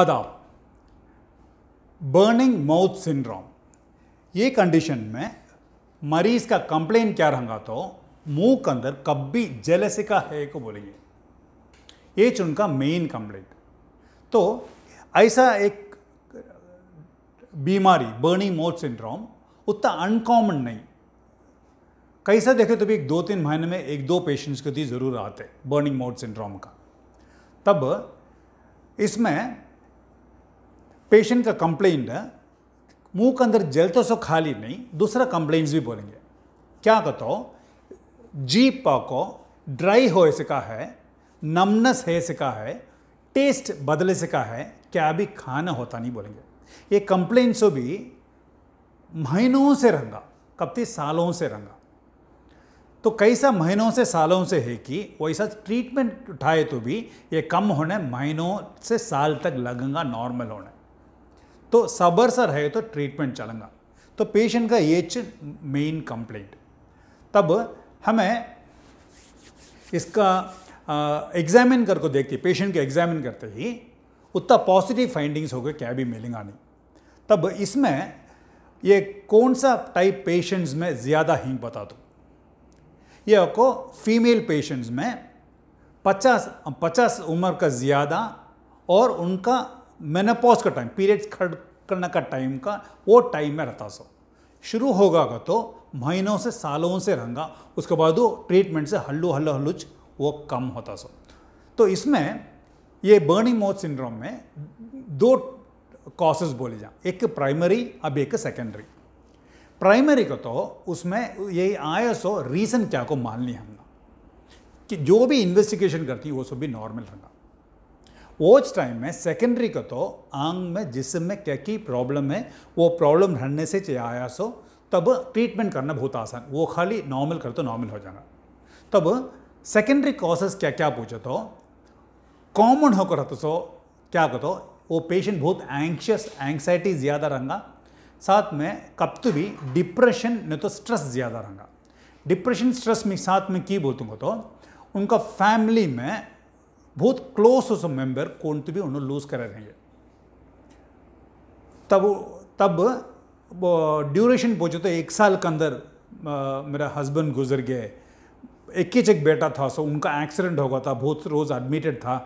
आदाब burning mouth syndrome ये condition में मरीज का कंप्लेन क्या रहा तो मुंह के अंदर कभी जेलसिका है को बोलेंगे ये उनका मेन कंप्लेंट तो ऐसा एक बीमारी बर्निंग माउथ सिंड्रोम उतना अनकॉमन नहीं कैसा देखे तो भी एक दो तीन महीने में एक दो पेशेंट्स के दी ज़रूर आते बर्निंग माउथ सिंड्रोम का तब इसमें पेशेंट का कंप्लेंट मुंह के अंदर जल तो सो खाली नहीं दूसरा कंप्लेंट्स भी बोलेंगे क्या कहते हो जीप पाको ड्राई हो सका है नमनस है सका है टेस्ट बदले सका है क्या भी खाना होता नहीं बोलेंगे ये कंप्लेंट्स भी महीनों से रंगा कब थी सालों से रंगा तो कैसा महीनों से सालों से है कि वैसा ट्रीटमेंट उठाए तो भी ये कम होने महीनों से साल तक लगेगा नॉर्मल होने तो सबरसर है तो ट्रीटमेंट चलेगा तो पेशेंट का ये मेन कंप्लेंट तब हमें इसका एग्जामिन करके देखते पेशेंट के एग्जामिन करते ही उतना पॉजिटिव फाइंडिंग्स हो गए क्या भी मिलेंगे नहीं तब इसमें ये कौन सा टाइप पेशेंट्स में ज़्यादा हिंग बता दो ये आपको फीमेल पेशेंट्स में 50 50 उम्र का ज़्यादा और उनका मेनापॉज का टाइम पीरियड्स खड़ करने का टाइम का वो टाइम में रहता सो शुरू होगा का तो महीनों से सालों से रहगा उसके बाद वो ट्रीटमेंट से हल्लू हल्लू हल्लुच वो कम होता सो तो इसमें ये बर्निंग मोथ सिंड्रोम में दो कॉसेस बोले जाए एक प्राइमरी अब एक सेकेंडरी प्राइमरी का तो उसमें यही आया सो रीज़न क्या को मान लिया हमने कि जो भी इन्वेस्टिगेशन करती है वो सब भी नॉर्मल रहा ओज टाइम में सेकेंडरी को तो आंग में जिसम में क्या की प्रॉब्लम है वो प्रॉब्लम रहने से आया सो तब ट्रीटमेंट करना बहुत आसान वो खाली नॉर्मल कर तो नॉर्मल हो जाएगा तब सेकेंडरी कॉसेस क्या क्या पूछो तो कॉमन होकर तो सो क्या करो तो, वो पेशेंट बहुत एंक्शियस एंगजाइटी ज़्यादा रहेगा साथ में कब तो भी डिप्रेशन नहीं तो स्ट्रेस ज़्यादा रहेगा डिप्रेशन स्ट्रेस में साथ में की बोलते तो उनका फैमिली में बहुत क्लोज उस मेंबर कौन तो भी उन्होंने लूज करा हैं तब तब ड्यूरेशन पहुंचे तो एक साल के अंदर मेरा हस्बैंड गुजर गए एक ही एक बेटा था सो उनका एक्सीडेंट हो गया था बहुत रोज़ एडमिटेड था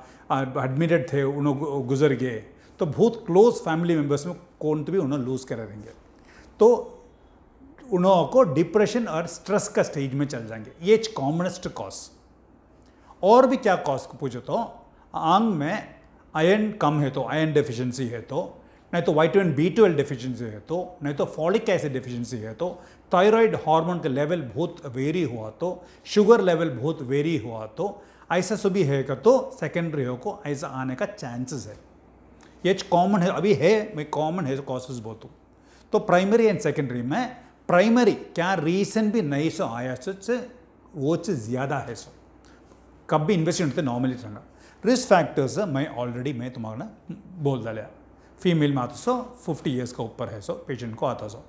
एडमिटेड थे उन्होंने गुजर गए तो बहुत क्लोज फैमिली मेम्बर्स में कौन तो भी उन्होंने लूज़ करा देंगे तो उन्हों को डिप्रेशन और स्ट्रेस का स्टेज में चल जाएंगे ये कॉमनेस्ट कॉज और भी क्या कॉज पूछो तो आंग में आयन कम है तो आयन डेफिशिएंसी है तो नहीं तो वाइटमिन बी ट्वेल्व डिफिशियंसी है तो नहीं तो फॉलिक एसिड डिफिशियंसी है तो थायराइड हार्मोन का लेवल बहुत वेरी हुआ तो शुगर लेवल बहुत वेरी हुआ तो ऐसा सभी है का तो सेकेंडरी हो को ऐसा आने का चांसेस है ये कॉमन है अभी है मैं कॉमन है कॉसेस बहुत हूँ तो प्राइमरी एंड सेकेंडरी में प्राइमरी क्या रीजन भी नहीं सो आया सो वो ज़्यादा है सो ಕಬ್ಬಿ ಇನ್ವೆಸ್ಟ್ಮೆಂಟ್ ಇರುತ್ತೆ नॉर्मली ಇರೋಂಗ फैक्टर्स मैं ऑलरेडी मैं तुम्हारा बोल डाले फीमेल में आता सो फिफ्टी ईयर्स का ऊपर है सो पेशेंट को आता सो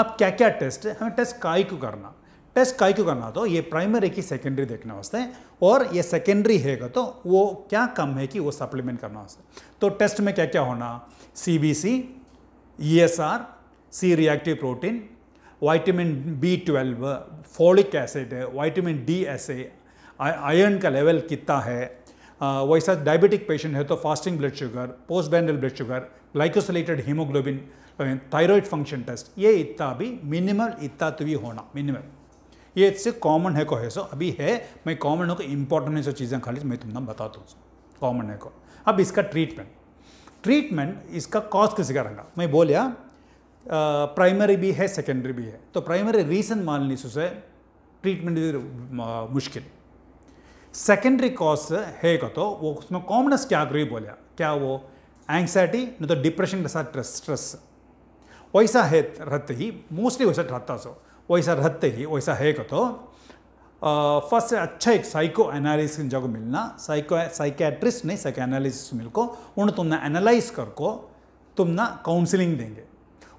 अब क्या क्या टेस्ट है हमें टेस्ट काय को करना टेस्ट काय को करना तो ये प्राइमरी की सेकेंडरी देखने वास्ते और ये सेकेंडरी है तो वो क्या कम है कि वो सप्लीमेंट करना वास्ते तो टेस्ट में क्या क्या होना C B C E S R C reactive protein vitamin B twelve folic acid vitamin D एसे आयरन का लेवल कितना है वैसा डायबिटिक पेशेंट है तो fasting blood sugar post prandial blood sugar glycosylated haemoglobin thyroid function test ये इतना भी मिनिमल इतना तो भी होना मिनिमल ये इससे कॉमन है को है सो अभी है मैं कॉमन है को इम्पोर्टेंट है सो चीज़ें खाली मैं तुम बता दूँ कॉमन है को अब इसका ट्रीटमेंट ट्रीटमेंट इसका कॉस्ट किसी का रहेगा मैं बोलिया प्राइमरी भी है सेकेंडरी भी है तो प्राइमरी रीज़न मान लीजिए ट्रीटमेंट मुश्किल सेकेंडरी कॉज है का तो वो उसमें कॉमनस क्या आग्रही बोला क्या वो एंग्जाइटी न तो डिप्रेशन के साथ स्ट्रेस वैसा है रहते ही मोस्टली वैसा रहता सो वैसा रहते ही वैसा है का तो फर्स्ट अच्छा एक साइको एनालिस जगह मिलना साइको साइकैट्रिस्ट नहीं साइको एनालिसिस मिल को उन तुमने एनालाइज करको तुम ना काउंसिलिंग देंगे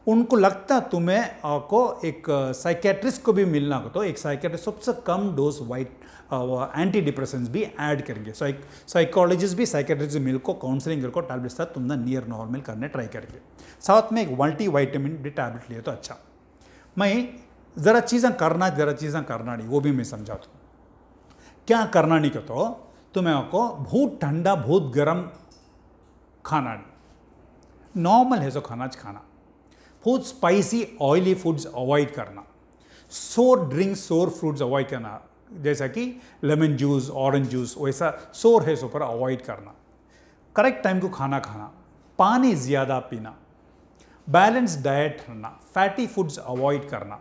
उनको लगता तुम्हें को एक साइकेट्रिस्ट को भी मिलना हो तो एक साइकेट्रिस्ट सबसे कम डोज वाइट एंटी डिप्रेशन भी ऐड करेंगे साइकोलॉजिस्ट भी साइकेट्रिस्ट मिल को काउंसलिंग को टैबलेट साथ तुमने नियर नॉर्मल करने ट्राई करेंगे साथ में एक मल्टी वाइटामिन भी टैबलेट लिए तो अच्छा मैं ज़रा चीज़ें करना ज़रा चीज़ें करना नहीं वो भी मैं समझाता हूँ क्या करना नहीं कहते तुम्हें आपको बहुत ठंडा बहुत गर्म खाना नहीं नॉर्मल है सो खाना खाना food spicy oily foods avoid करना सोर ड्रिंक्स सोर फ्रूट्स अवॉइड करना जैसा कि लेमन जूस ऑरेंज जूस वैसा सोर है सोपर अवॉइड करना करेक्ट टाइम को खाना खाना पानी ज़्यादा पीना बैलेंस डाइट रहना फैटी फूड्स अवॉइड करना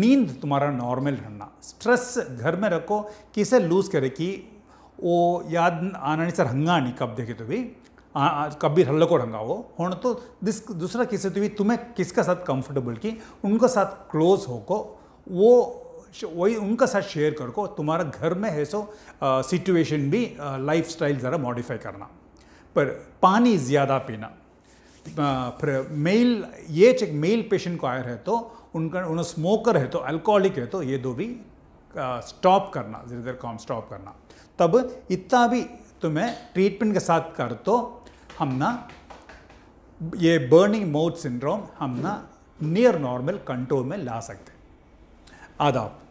नींद तुम्हारा नॉर्मल रहना स्ट्रेस घर में रखो किसे लूज़ करे कि वो याद आना नहीं सर हंगा नहीं कब देखे तो भी कभी हल्ल को ढंगा हो होण तो दिस किसी तो तुम्हें तुम्हें किसका साथ कंफर्टेबल की उनका साथ क्लोज होको वो वही उनका साथ शेयर करको तुम्हारा घर में है सो सिचुएशन भी लाइफ स्टाइल ज़रा मॉडिफाई करना पर पानी ज़्यादा पीना फिर मेल ये चेक मेल पेशेंट को आयर तो, है तो उनका उन्होंने स्मोकर है तो अल्कोहलिक है तो ये दो भी स्टॉप करना धीरे धीरे काम स्टॉप करना तब इतना भी तुम्हें ट्रीटमेंट के साथ कर तो हम ना ये बर्निंग माउथ सिंड्रोम हम ना नियर नॉर्मल कंट्रोल में ला सकते आदाब